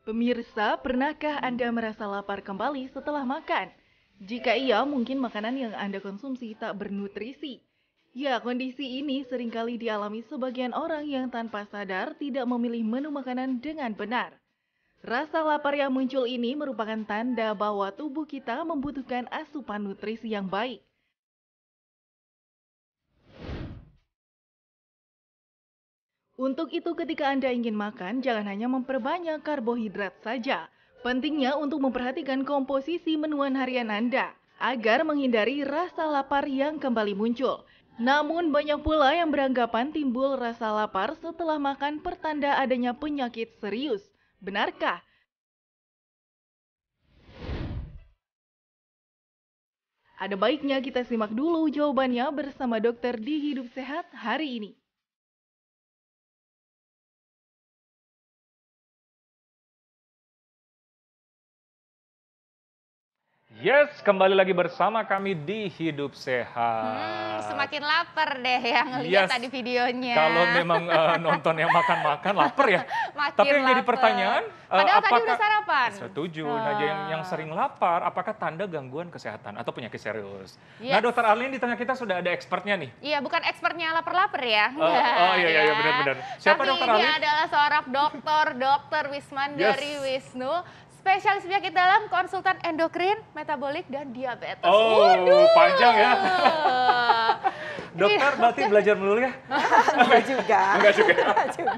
Pemirsa, pernahkah Anda merasa lapar kembali setelah makan? Jika iya, mungkin makanan yang Anda konsumsi tak bernutrisi. Ya, kondisi ini seringkali dialami sebagian orang yang tanpa sadar tidak memilih menu makanan dengan benar. Rasa lapar yang muncul ini merupakan tanda bahwa tubuh kita membutuhkan asupan nutrisi yang baik. Untuk itu ketika Anda ingin makan, jangan hanya memperbanyak karbohidrat saja. Pentingnya untuk memperhatikan komposisi menuan harian Anda agar menghindari rasa lapar yang kembali muncul. Namun banyak pula yang beranggapan timbul rasa lapar setelah makan pertanda adanya penyakit serius. Benarkah? Ada baiknya kita simak dulu jawabannya bersama dokter di Hidup Sehat hari ini. Yes, kembali lagi bersama kami di Hidup Sehat. Hmm, semakin lapar deh yang lihat yes, tadi videonya. Kalau memang uh, nonton yang makan-makan lapar ya. Makin Tapi yang lapar. jadi pertanyaan, eh, Padahal uh, apakah, tadi udah sarapan. Setuju. Oh. Nah, ah. yang, yang sering lapar, apakah tanda gangguan kesehatan atau penyakit serius? Nah, yes. Nah, dokter Arlin di tengah kita sudah ada expertnya nih. Iya, bukan expertnya lapar-lapar ya. Uh, oh iya, iya, iya benar-benar. Siapa Tapi dokter Arlin? dia adalah seorang dokter, dokter Wisman yes. dari Wisnu. Spesialis penyakit dalam, konsultan endokrin, metabolik, dan diabetes. Oh, Waduh. panjang ya. Dokter iya. berarti belajar melulu ya? Enggak juga. Enggak juga.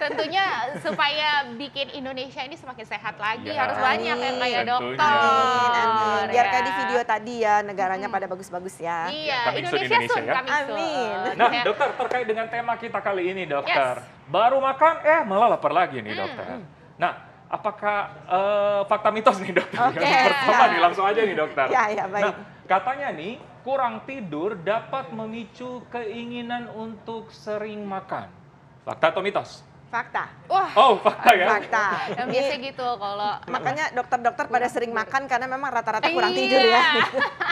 Tentunya supaya bikin Indonesia ini semakin sehat lagi ya, harus banyak yang kayak dokter. Amin, amin. Biar ya. di video tadi ya negaranya hmm. pada bagus-bagus ya. Iya, ya, Indonesia, Indonesia sun, ya. Amin. Nah, dokter terkait dengan tema kita kali ini, dokter. Yes. Baru makan eh malah lapar lagi nih, hmm. dokter. Hmm. Nah, apakah uh, fakta mitos nih dokter? Okay. Yang pertama ya. nih langsung aja nih dokter. Ya, ya, baik. Nah, katanya nih kurang tidur dapat memicu keinginan untuk sering makan. Fakta atau mitos? Fakta. Wah. Oh, fakta ya. Fakta. Yang biasa gitu kalau makanya dokter-dokter pada sering makan karena memang rata-rata iya. kurang tidur ya.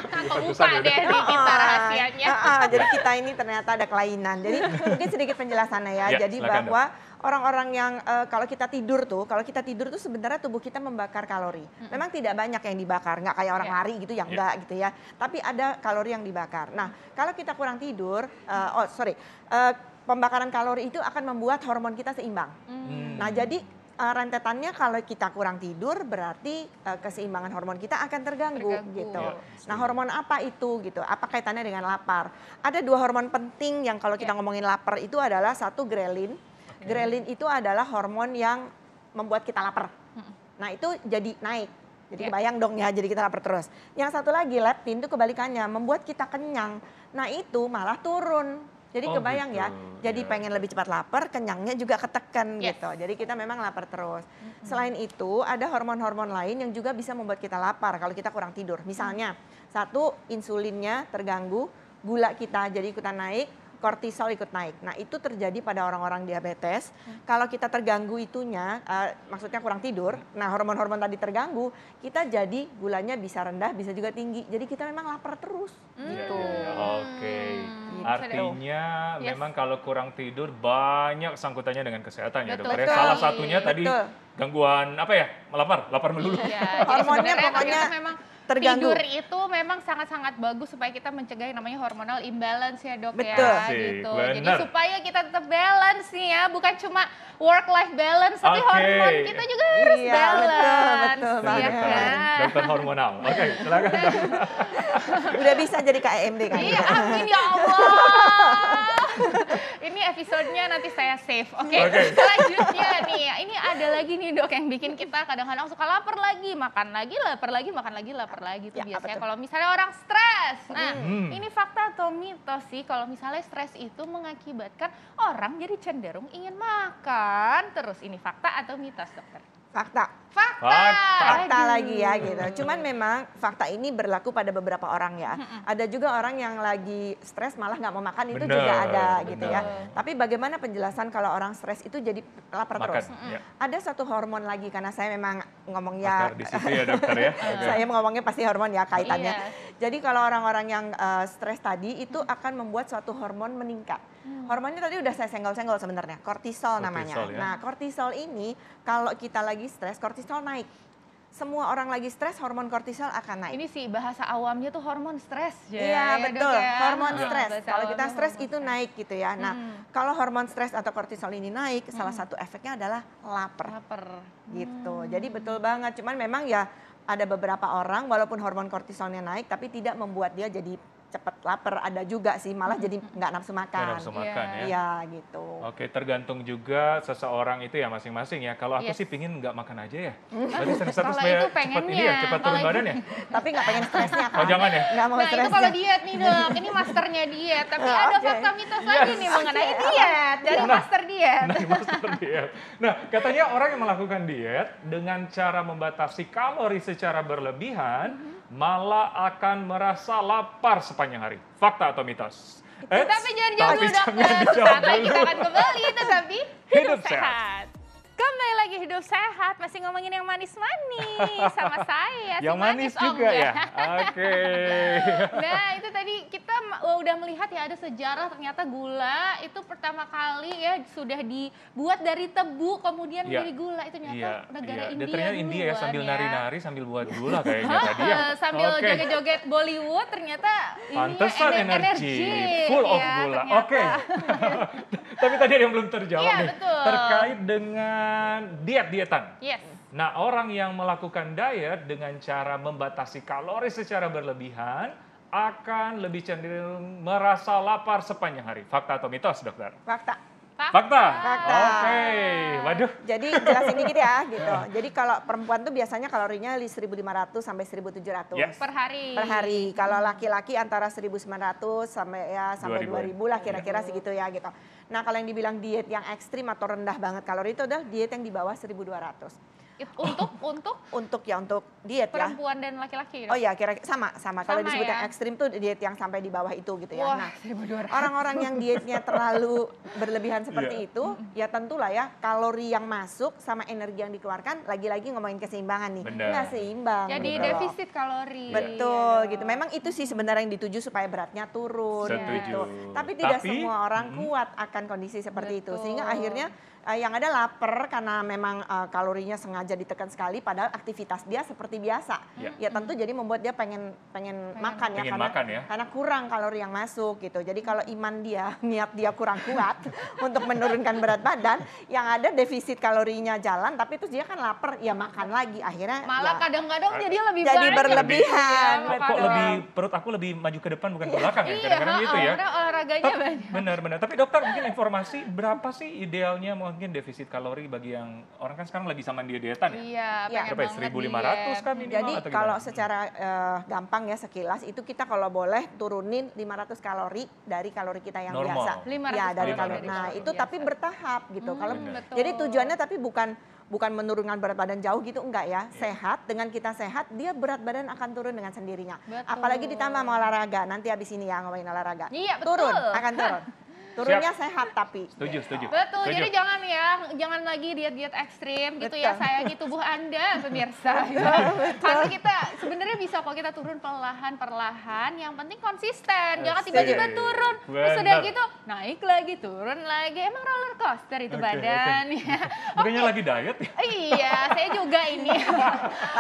Kan kebuka ya, deh di kita rahasianya. jadi kita ini ternyata ada kelainan. Jadi mungkin sedikit penjelasannya ya. ya jadi silakan, bahwa dok orang-orang yang uh, kalau kita tidur tuh, kalau kita tidur tuh sebenarnya tubuh kita membakar kalori. Mm-hmm. Memang tidak banyak yang dibakar, nggak kayak orang yeah. lari gitu yang yeah. enggak gitu ya. Tapi ada kalori yang dibakar. Nah, kalau kita kurang tidur, uh, oh sorry, uh, pembakaran kalori itu akan membuat hormon kita seimbang. Mm. Nah, jadi uh, rentetannya kalau kita kurang tidur berarti uh, keseimbangan hormon kita akan terganggu, terganggu. gitu. Yeah. nah hormon apa itu gitu? Apa kaitannya dengan lapar? Ada dua hormon penting yang kalau kita iya. ngomongin lapar itu adalah satu grelin Okay. grelin itu adalah hormon yang membuat kita lapar. Nah itu jadi naik. Jadi yeah. Iya. bayang dong ya, jadi kita lapar terus. Yang satu lagi leptin itu kebalikannya, membuat kita kenyang. Nah itu malah turun. Jadi oh, kebayang ya, gitu. ya, jadi yeah. pengen lebih cepat lapar, kenyangnya juga ketekan yes. gitu. Jadi kita memang lapar terus. Mm-hmm. Selain itu ada hormon-hormon lain yang juga bisa membuat kita lapar kalau kita kurang tidur. Misalnya mm. satu insulinnya terganggu, gula kita jadi ikutan naik, kortisol ikut naik. Nah, itu terjadi pada orang-orang diabetes. Hmm. Kalau kita terganggu itunya, uh, maksudnya kurang tidur, nah hormon-hormon tadi terganggu, kita jadi gulanya bisa rendah, bisa juga tinggi. Jadi kita memang lapar terus. Hmm. Iya, iya, gitu. Ya, Oke. Hmm, okay. Artinya yes. memang kalau kurang tidur banyak sangkutannya dengan kesehatan ya, Dokter. Ya. salah satunya tadi gangguan apa ya? Melapar, lapar melulu. Ya, hormonnya pokoknya memang terganggu. Tidur itu memang sangat-sangat bagus supaya kita mencegah yang namanya hormonal imbalance ya dok Betul. ya Betul. gitu. Jadi supaya kita tetap balance nih ya, bukan cuma work life balance tapi okay. hormon kita juga iya, harus iya, balance. Betul, betul ya kan? Dokter hormonal. Oke, okay, silakan. Udah bisa jadi KMD e kan? Iya, amin ya Allah. ini episodenya nanti saya save. Oke. Okay? Okay. Selanjutnya nih, ini ada lagi nih dok yang bikin kita kadang-kadang suka lapar lagi, makan lagi, lapar lagi, makan lagi, lapar lagi itu ya, biasanya kalau misalnya orang stres. Nah, hmm. hmm. ini fakta atau mitos sih kalau misalnya stres itu mengakibatkan orang jadi cenderung ingin makan terus. Ini fakta atau mitos, dokter? fakta fakta. fakta lagi ya gitu cuman memang fakta ini berlaku pada beberapa orang ya ada juga orang yang lagi stres malah nggak mau makan itu juga ada bener. gitu ya tapi bagaimana penjelasan kalau orang stres itu jadi lapar makan, terus ya. ada satu hormon lagi karena saya memang ngomongnya di situ ya dokter ya saya ngomongnya pasti hormon ya kaitannya iya jadi kalau orang-orang yang uh, stres tadi itu akan membuat suatu hormon meningkat. Hmm. Hormonnya tadi udah saya senggol-senggol sebenarnya, kortisol, kortisol namanya. Ya. Nah, kortisol ini kalau kita lagi stres, kortisol naik semua orang lagi stres hormon kortisol akan naik. Ini sih bahasa awamnya tuh hormon stres. Iya ya, kan, betul, ya. hormon ya. stres. Kalau kita stres itu stress. naik gitu ya. Nah hmm. kalau hormon stres atau kortisol ini naik, salah hmm. satu efeknya adalah lapar. Lapar. Gitu. Hmm. Jadi betul banget. Cuman memang ya ada beberapa orang walaupun hormon kortisolnya naik tapi tidak membuat dia jadi cepat lapar ada juga sih malah hmm. jadi nggak nafsu makan. Nafsu iya. makan yeah. ya. Iya gitu. Oke tergantung juga seseorang itu ya masing-masing ya. Kalau aku yes. sih pingin nggak makan aja ya. Berarti stres supaya cepat ini ya cepat turun badan ya. Tapi nggak pengen stresnya oh, kan. Oh jangan ya. Nggak mau nah, stresnya. Itu kalau diet nih dok, ini masternya diet. Tapi oh, ada okay. fakta mitos yes. lagi nih mengenai okay. diet dari nah, master diet. Nah, master diet. Nah katanya orang yang melakukan diet dengan cara membatasi kalori secara berlebihan. Mm -hmm malah akan merasa lapar sepanjang hari. Fakta atau mitos? Eh, tapi jangan-jangan dulu dokter, kita akan kembali, tetapi hidup, hidup sehat. sehat. Kembali lagi hidup sehat, masih ngomongin yang manis-manis sama saya. yang manis, manis juga ya. ya? Oke. Okay. nah, itu tadi kita udah melihat ya ada sejarah ternyata gula itu pertama kali ya sudah dibuat dari tebu kemudian ya. menjadi gula itu nyata. ya. negara ya. India. Dan ternyata India ya sambil ya. nari-nari sambil buat gula kayaknya tadi ya. sambil okay. joget-joget Bollywood ternyata ini energi, energi full ya, of iya, gula. Oke. Okay. Tapi tadi ada yang belum terjawab iya, nih. Betul. Terkait dengan diet-dietan. Yes. Nah, orang yang melakukan diet dengan cara membatasi kalori secara berlebihan akan lebih cenderung merasa lapar sepanjang hari. Fakta atau mitos, dokter? Fakta. Fakta. Fakta. Oke. Okay. Waduh. Jadi jelasin dikit ya gitu. Jadi kalau perempuan tuh biasanya kalorinya 1500 sampai 1700 yes. per hari. Per hari. Kalau laki-laki antara 1900 sampai ya sampai 2000, 2000 lah kira-kira segitu ya gitu. Nah, kalau yang dibilang diet yang ekstrim atau rendah banget kalori itu adalah diet yang di bawah 1200. untuk untuk untuk ya untuk diet perempuan ya perempuan dan laki-laki ya? oh ya kira-kira sama sama, kalau disebutkan ya? ekstrim tuh diet yang sampai di bawah itu gitu ya Wah, nah orang-orang yang dietnya terlalu berlebihan iya. seperti yeah. itu ya tentulah ya kalori yang masuk sama energi yang dikeluarkan lagi-lagi ngomongin keseimbangan nih Bener. nggak seimbang jadi betul. defisit kalori betul yeah. gitu memang itu sih sebenarnya yang dituju supaya beratnya turun Setuju. gitu tapi tidak semua orang -hmm. kuat akan kondisi seperti betul. itu sehingga akhirnya uh, yang ada lapar karena memang uh, kalorinya sengaja ditekan sekali padahal aktivitas dia seperti biasa. Yeah. Ya tentu jadi membuat dia pengen pengen, pengen makan ya pengen karena makan ya. karena kurang kalori yang masuk gitu. Jadi kalau iman dia, niat dia kurang kuat untuk menurunkan berat badan, yang ada defisit kalorinya jalan tapi terus dia kan lapar, ya makan lagi akhirnya malah kadang ya, kadang-kadang jadi lebih jadi berlebihan. Lebih, ya, kok lebih perut aku lebih maju ke depan bukan ke belakang ya iya, kadang-kadang gitu ya. Karena olahraganya banyak. Benar-benar. Tapi dokter mungkin informasi berapa sih idealnya mau mungkin defisit kalori bagi yang orang kan sekarang lagi sama dia dietan ya? Iya, ya. berapa ya? 1500 kan minimal Jadi atau kalau secara uh, gampang ya sekilas itu kita kalau boleh turunin 500 kalori dari kalori kita yang Normal. biasa. 500 ya, dari kalori. Nah, itu biasa. tapi bertahap gitu. Hmm, kalau betul. jadi tujuannya tapi bukan bukan menurunkan berat badan jauh gitu enggak ya. Yeah. Sehat dengan kita sehat dia berat badan akan turun dengan sendirinya. Betul. Apalagi ditambah sama olahraga. Nanti habis ini ya ngomongin olahraga. Iya, betul. Turun, akan turun. turunnya Siap. sehat tapi. Setuju, setuju. Betul. Setuju. Jadi jangan ya, jangan lagi diet-diet ekstrim gitu ya, Betul. ya sayangi tubuh Anda pemirsa. Karena kita bisa kok kita turun perlahan-perlahan. Yang penting konsisten, jangan tiba-tiba turun. Terus sudah gitu naik lagi, turun lagi. Emang roller coaster itu okay, badan okay. Ya? Bukannya okay. lagi diet ya? iya, saya juga ini.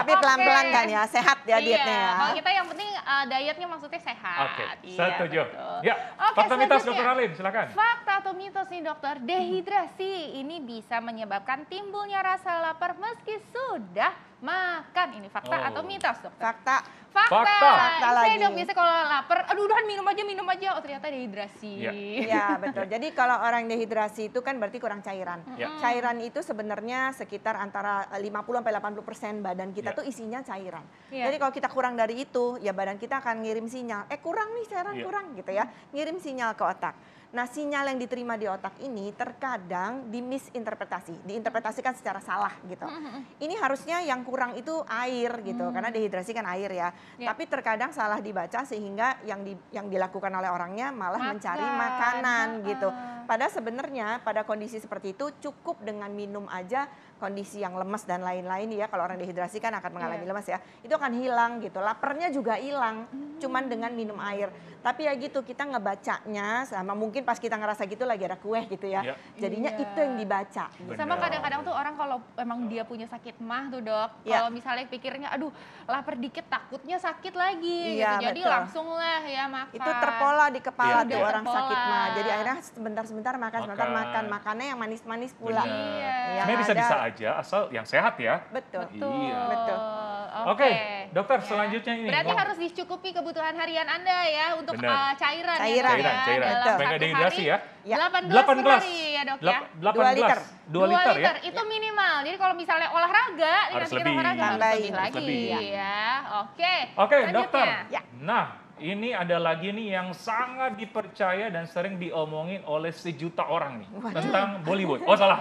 Tapi pelan-pelan okay. kan ya, sehat ya iya, dietnya ya. Kalau kita yang penting uh, dietnya maksudnya sehat. Oke, okay. iya, setuju. Ya, okay, fakta mitos Dokter Alim, silakan. Fakta atau mitos nih Dokter, dehidrasi ini bisa menyebabkan timbulnya rasa lapar meski sudah makan. Ini fakta oh. atau mitos, dokter? Fakta. Fakta. Fakta, fakta lagi. Saya dong biasa kalau lapar, aduh udah minum aja, minum aja. Oh ternyata dehidrasi. Iya yeah. betul. Jadi kalau orang dehidrasi itu kan berarti kurang cairan. Yeah. Cairan itu sebenarnya sekitar antara 50 sampai 80 persen badan kita yeah. tuh isinya cairan. Yeah. Jadi kalau kita kurang dari itu, ya badan kita akan ngirim sinyal, eh kurang nih cairan, yeah. kurang gitu ya. Mm. Ngirim sinyal ke otak. Nah, sinyal yang diterima di otak ini terkadang dimisinterpretasi, diinterpretasikan secara salah gitu. Hmm, hmm, hmm. Ini harusnya yang kurang itu air gitu, hmm. karena dehidrasi kan air ya. ya. Tapi terkadang salah dibaca sehingga yang di, yang dilakukan oleh orangnya malah Makan. mencari makanan uh. gitu. Pada sebenarnya pada kondisi seperti itu cukup dengan minum aja kondisi yang lemes dan lain-lain ya. Kalau orang dehidrasi kan akan mengalami yeah. lemes ya. Itu akan hilang gitu. Lapernya juga hilang, hmm. cuman dengan minum air. Tapi ya gitu kita ngebacanya sama mungkin mungkin pas kita ngerasa gitu lagi ada kue gitu ya. Iya. Jadinya yeah. itu yang dibaca. Gitu. Sama kadang-kadang tuh orang kalau emang dia punya sakit mah tuh dok, ya. kalau misalnya pikirnya aduh lapar dikit takutnya sakit lagi yeah, gitu. Iya, Jadi betul. langsung lah ya makan. Itu terpola di kepala yeah. tuh orang terpola. sakit mah. Jadi akhirnya sebentar-sebentar makan, sebentar makan. makan. Makannya yang manis-manis pula. Iya. Sebenarnya bisa-bisa aja asal yang sehat ya. Betul. Betul. Iya. Betul. Oke. Okay. okay. Dokter, ya. selanjutnya ini. Berarti oh. harus dicukupi kebutuhan harian Anda ya untuk uh, cairan. Ya, cairan, ya, cairan. cairan. Dalam Betul. satu dehidrasi ya. 18, 18 sehari ya dok ya? 18, 2 liter. 2 liter, 2 liter ya? Itu ya. minimal. Jadi kalau misalnya olahraga, harus nanti lebih. olahraga harus lebih lagi. Harus lebih. Ya. Oke, Oke dokter. Ya. Nah, ini ada lagi nih yang sangat dipercaya dan sering diomongin oleh sejuta orang nih Waduh. tentang Bollywood. Oh salah.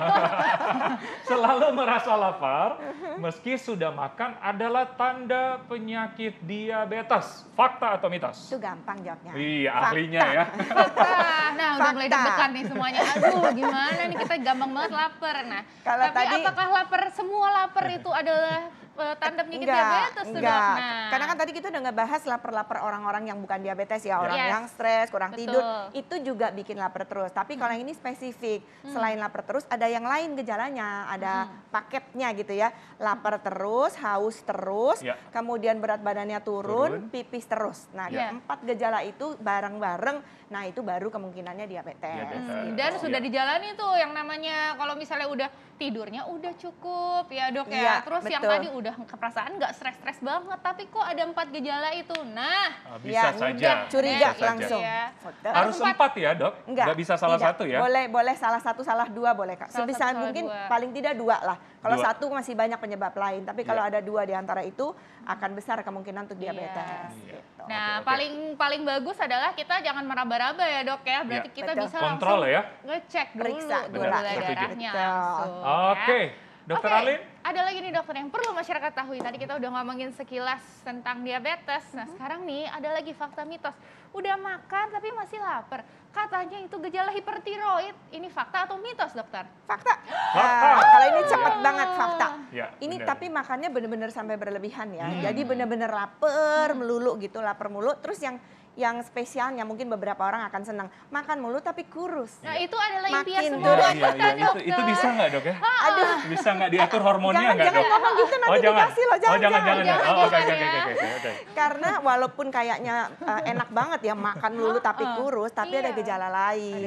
Selalu merasa lapar meski sudah makan adalah tanda penyakit diabetes. Fakta atau mitos? Itu gampang jawabnya. Iya, Fakta. ahlinya ya. Fakta. Nah, Fakta. udah mulai deg-degan nih semuanya. Aduh, gimana nih kita gampang banget lapar. Nah, Kalau tapi tadi... apakah lapar semua lapar itu adalah tanda eh, tandemnya diabetes enggak. tuh dok. Nah. Karena kan tadi kita udah ngebahas lapar-lapar orang-orang yang bukan diabetes ya, orang yes. yang stres, kurang Betul. tidur, itu juga bikin lapar terus. Tapi hmm. kalau yang ini spesifik, hmm. selain lapar terus ada yang lain gejalanya, ada hmm. paketnya gitu ya. Lapar terus, haus terus, ya. kemudian berat badannya turun, turun. pipis terus. Nah, ya. empat gejala itu bareng-bareng, nah itu baru kemungkinannya diabetes. Hmm. Dan oh. sudah ya. dijalani tuh yang namanya kalau misalnya udah tidurnya udah cukup ya dok ya. ya. Terus betul. yang tadi udah udah keperasaan nggak stres-stres banget, tapi kok ada empat gejala itu. Nah, ah, bisa ya, saja. Curiga bisa langsung. Saja. Ya. Harus empat ya dok? Enggak, Nggak bisa salah tidak. satu ya? Boleh, boleh salah satu, salah dua boleh kak. Sebisa mungkin dua. paling tidak dua lah. Kalau satu masih banyak penyebab lain, tapi kalau ya. ada dua di antara itu akan besar kemungkinan untuk iya. diabetes. Ya. Gitu. Nah, okay, okay. paling paling bagus adalah kita jangan meraba-raba ya dok ya. Berarti iya, kita Betul. bisa kontrol langsung ya. ngecek dulu Periksa gula, gula darahnya. Ya. Oke. Okay. Dokter okay. Alin, ada lagi nih dokter yang perlu masyarakat tahu. Tadi kita udah ngomongin sekilas tentang diabetes. Nah hmm. sekarang nih ada lagi fakta mitos. Udah makan tapi masih lapar. Katanya itu gejala hipertiroid. Ini fakta atau mitos dokter? Fakta. fakta. Ah, kalau ini cepet ya. banget fakta. Ya, ini bener. tapi makannya bener-bener sampai berlebihan ya. Hmm. Jadi bener-bener lapar melulu gitu, lapar mulu. Terus yang yang spesialnya mungkin beberapa orang akan senang makan mulu tapi kurus. Nah itu adalah impian Makin semua. Iya, iya, iya. itu, bisa nggak dok ya? Aduh. Bisa nggak diatur hormonnya nggak dok? Oh, jangan ngomong gitu nanti oh, dikasih loh. Jangan, oh jangan jangan. jangan, jangan. Oh, okay, okay, okay, okay, Karena walaupun kayaknya uh, enak banget ya makan mulu tapi kurus tapi ada gejala lain.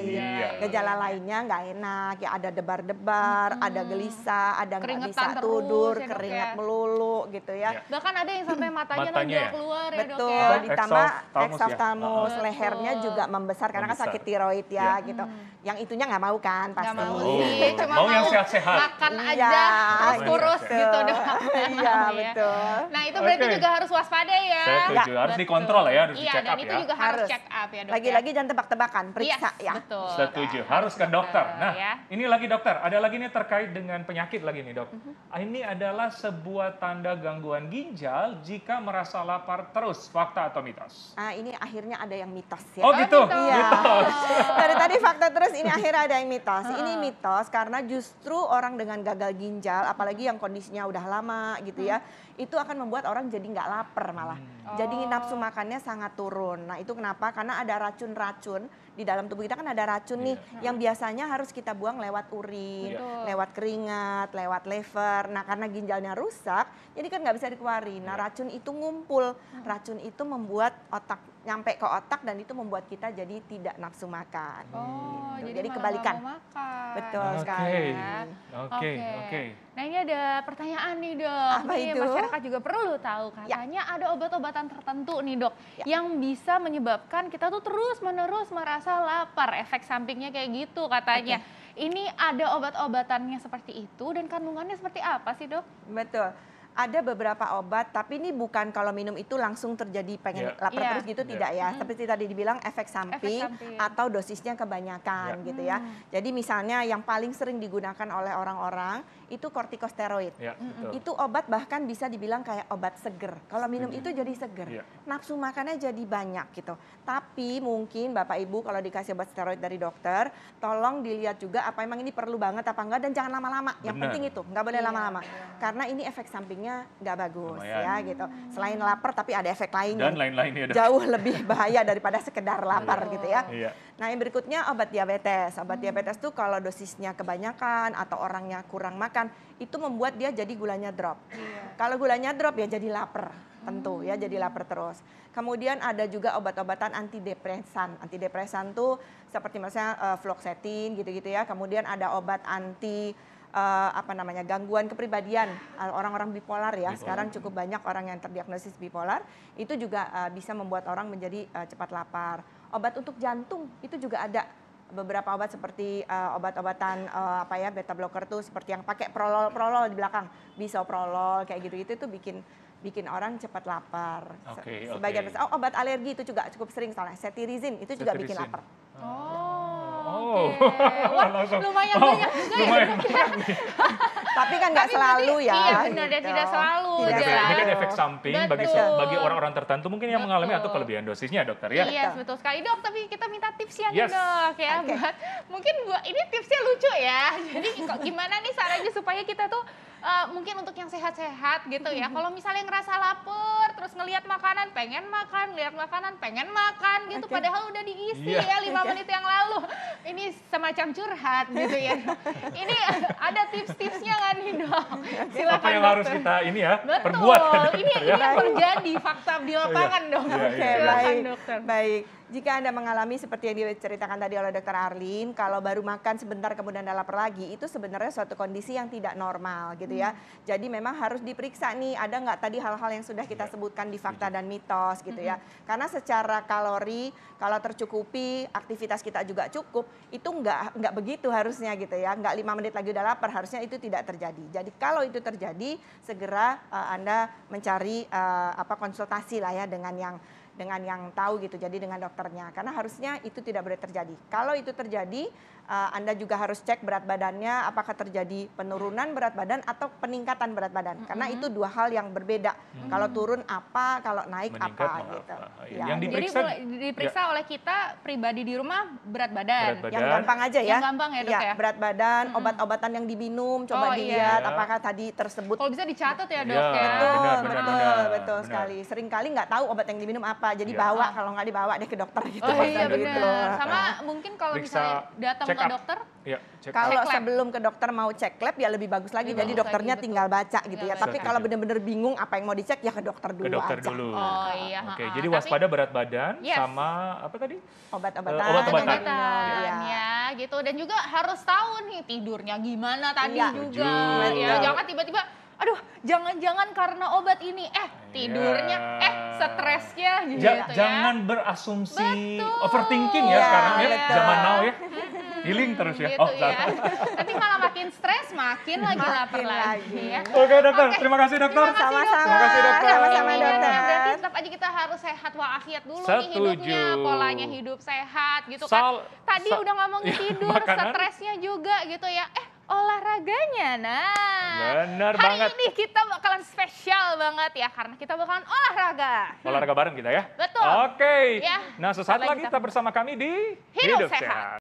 gejala, lainnya nggak enak ya ada debar-debar, hmm. ada gelisah, ada nggak bisa terus, tidur, ya, keringat ya. melulu gitu ya. Bahkan ada yang sampai matanya, matanya ya? keluar ya dok Betul, ya. ditambah tamus lehernya juga membesar karena kan sakit tiroid ya iya. gitu. Hmm yang itunya nggak mau kan pasti. Gak mau sih, oh. Iya, cuma mau, yang sehat-sehat. Makan iya, aja terus kurus iya, gitu doang. iya, betul. Nah, itu berarti okay. juga harus waspada ya. Saya setuju, harus dikontrol ya, harus iya, check up ya. Iya, dan itu juga harus check up ya, Dok. Lagi-lagi jangan tebak-tebakan, periksa yes, iya, ya. Betul. Setuju, harus ke dokter. Nah, ya. ini lagi dokter, ada lagi nih terkait dengan penyakit lagi nih, Dok. Uh-huh. Ini adalah sebuah tanda gangguan ginjal jika merasa lapar terus, fakta atau mitos? Ah, ini akhirnya ada yang mitos ya. Oh, gitu. Oh, gitu. mitos. Iya. Dari tadi fakta terus mitos ini akhirnya ada yang mitos. Ini mitos karena justru orang dengan gagal ginjal, apalagi yang kondisinya udah lama gitu ya, hmm itu akan membuat orang jadi nggak lapar malah. Hmm. Oh. Jadi nafsu makannya sangat turun. Nah itu kenapa? Karena ada racun-racun di dalam tubuh kita kan ada racun nih yeah. yang biasanya harus kita buang lewat urin, yeah. Iya. lewat keringat, lewat lever. Nah karena ginjalnya rusak, jadi kan nggak bisa dikeluarin. Nah iya. racun itu ngumpul, hmm. racun itu membuat otak nyampe ke otak dan itu membuat kita jadi tidak nafsu makan. Oh, gitu. jadi, jadi kebalikan. makan. Betul okay. sekali. Oke, okay. oke. Okay. Okay. Nah ini ada pertanyaan nih dok. Apa ini itu? masyarakat juga perlu tahu. Ya. Katanya ya. ada obat-obatan tertentu nih dok ya. yang bisa menyebabkan kita tuh terus menerus merasa lapar. Efek sampingnya kayak gitu katanya. Okay. Ini ada obat-obatannya seperti itu dan kandungannya seperti apa sih dok? Betul ada beberapa obat, tapi ini bukan kalau minum itu langsung terjadi pengen yeah. lapar yeah. terus gitu yeah. tidak ya. Mm. Seperti tadi dibilang efek samping, efek samping atau dosisnya kebanyakan yeah. gitu ya. Mm. Jadi misalnya yang paling sering digunakan oleh orang-orang itu kortikosteroid. mm -hmm. Itu obat bahkan bisa dibilang kayak obat seger. Kalau minum itu jadi seger. Yeah. Nafsu makannya jadi banyak gitu. Tapi mungkin Bapak Ibu kalau dikasih obat steroid dari dokter, tolong dilihat juga apa emang ini perlu banget apa enggak dan jangan lama-lama. Yang penting itu, nggak boleh iya. lama-lama. Yeah. Karena ini efek sampingnya makanannya nggak bagus ya, Lumayan. ya gitu. Selain lapar tapi ada efek lainnya. Dan lain ya. Jauh lebih bahaya daripada sekedar iya. lapar oh. gitu ya. Iya. Nah yang berikutnya obat diabetes. Obat hmm. diabetes tuh kalau dosisnya kebanyakan atau orangnya kurang makan itu membuat dia jadi gulanya drop. Iya. Kalau gulanya drop ya jadi lapar tentu ya jadi lapar terus. Kemudian ada juga obat-obatan antidepresan. Antidepresan tuh seperti misalnya uh, fluoxetine gitu-gitu ya. Kemudian ada obat anti uh, apa namanya gangguan kepribadian eh, orang-orang bipolar ya bipolar. sekarang cukup banyak orang yang terdiagnosis bipolar itu juga uh, bisa membuat orang menjadi uh, cepat lapar obat untuk jantung itu juga ada beberapa obat seperti uh, obat-obatan uh, apa ya beta blocker tuh seperti yang pakai prolol prolol di belakang bisa prolol kayak gitu itu tuh bikin bikin orang cepat lapar. Okay, Sebagian okay. oh, obat alergi itu juga cukup sering soalnya setirizin itu juga bikin lapar. Oh. Oh. Wah, lumayan oh, banyak juga ya. lumayan ya. Tapi kan nggak selalu ya. Iya benar gitu. tidak selalu. Tidak Selalu. Ini kan efek samping bagi bagi orang-orang tertentu mungkin yang betul. mengalami atau kelebihan dosisnya dokter ya. Iya betul sekali dok. Tapi kita minta tipsnya yes. dok ya okay. buat mungkin buat ini tipsnya lucu ya. Jadi gimana nih sarannya supaya kita tuh uh, mungkin untuk yang sehat-sehat gitu ya. Kalau misalnya ngerasa lapar, terus ngelihat makanan, pengen makan, lihat makanan, pengen makan gitu. Okay. Padahal udah diisi yeah. ya lima okay. menit yang lalu. Ini semacam curhat gitu ya. ini ada tips-tipsnya kan nih dok? Silakan. Apa yang dokter. harus kita ini ya? Betul. Perbuat. Kan, ini, ya. ini yang terjadi fakta di lapangan iya, iya, dok. yeah. Iya. Silakan baik. Dokter. Baik jika Anda mengalami seperti yang diceritakan tadi oleh Dokter Arlin, kalau baru makan sebentar kemudian Anda lapar lagi, itu sebenarnya suatu kondisi yang tidak normal gitu ya. Hmm. Jadi memang harus diperiksa nih, ada nggak tadi hal-hal yang sudah kita iya. sebutkan di fakta dan mitos gitu ya. Hmm. Karena secara kalori, kalau tercukupi, aktivitas kita juga cukup, itu nggak nggak begitu harusnya gitu ya. Nggak lima menit lagi udah lapar, harusnya itu tidak terjadi. Jadi kalau itu terjadi, segera uh, Anda mencari uh, apa konsultasi lah ya dengan yang dengan yang tahu gitu jadi dengan dokternya karena harusnya itu tidak boleh terjadi kalau itu terjadi uh, Anda juga harus cek berat badannya apakah terjadi penurunan berat badan atau peningkatan berat badan. Mm -hmm. Karena itu dua hal yang berbeda. Mm -hmm. Kalau turun apa, kalau naik Meningkat apa gitu. Apa. Ah, ah, iya. Ya. Yang diperiksa Jadi diperiksa ya. oleh kita pribadi di rumah berat badan. berat badan. Yang gampang aja ya. Yang gampang ya, Dok ya. ya. Berat badan, mm -hmm. obat-obatan yang diminum coba oh, dilihat iya. apakah tadi tersebut Kalau bisa dicatat ya, Dok iya, ya. ya. Betul, benar, benar, betul, benar, betul benar. sekali. Seringkali nggak tahu obat yang diminum apa. Jadi ya. bawa ah. kalau nggak dibawa deh ke dokter gitu. Oh iya gitu. benar. Gitu. Sama mungkin kalau misalnya datang ke ke dokter? Ya, kalau sebelum ke dokter mau cek lab ya lebih bagus lagi. Lebih Jadi bagus dokternya lagi, tinggal baca gitu ya. Iya, Tapi kalau iya. benar-benar bingung apa yang mau dicek ya ke dokter dulu. Ke dokter aja. dulu. Oh iya. Oke, okay, jadi waspada Tapi, berat badan yes. sama apa tadi? Obat-obatan. Uh, obat-obatan. Ya. ya gitu. Dan juga harus tahu nih tidurnya gimana tadi ya. juga. Ya, jangan tiba-tiba aduh jangan-jangan karena obat ini eh iya. tidurnya yeah. eh stresnya gitu ya. Jangan berasumsi Betul. overthinking ya yeah, sekarang ya yeah. zaman now ya. healing terus ya. Gitu, oh, ya. Nanti malah makin stres, makin lagi lapar lagi. ya. Oke dokter, Oke. terima kasih dokter. Sama-sama. Terima kasih dokter. Sama-sama dokter. Berarti iya, ya, tetap aja kita harus sehat walafiat dulu Setuju. nih hidupnya, polanya hidup sehat gitu kan. Sal kan. Tadi udah ngomong ya, tidur, makanan. stresnya juga gitu ya. Eh olahraganya. Nah, Benar hari banget. ini kita bakalan spesial banget ya karena kita bakalan olahraga. Olahraga bareng kita ya. Betul. Oke. Okay. Ya. Nah, sesaat lagi kita bersama kami di Hidup, Hidup Sehat. Sehat.